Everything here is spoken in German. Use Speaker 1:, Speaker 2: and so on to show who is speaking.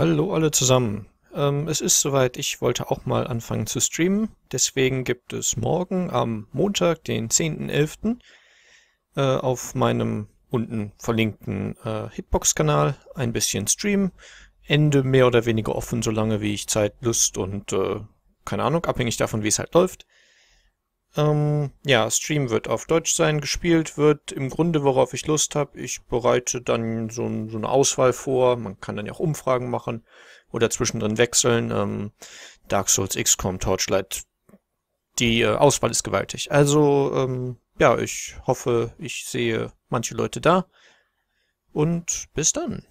Speaker 1: Hallo alle zusammen. Ähm, es ist soweit, ich wollte auch mal anfangen zu streamen. Deswegen gibt es morgen am Montag, den 10.11., äh, auf meinem unten verlinkten äh, Hitbox-Kanal ein bisschen Stream. Ende mehr oder weniger offen, solange wie ich Zeit, Lust und äh, keine Ahnung, abhängig davon, wie es halt läuft, ähm, ja, Stream wird auf Deutsch sein. Gespielt wird im Grunde, worauf ich Lust habe. Ich bereite dann so, ein, so, eine Auswahl vor. Man kann dann ja auch Umfragen machen oder zwischendrin wechseln. Ähm, Dark Souls, XCOM, Torchlight. Die äh, Auswahl ist gewaltig. Also, ähm, ja, ich hoffe, ich sehe manche Leute da. Und bis dann.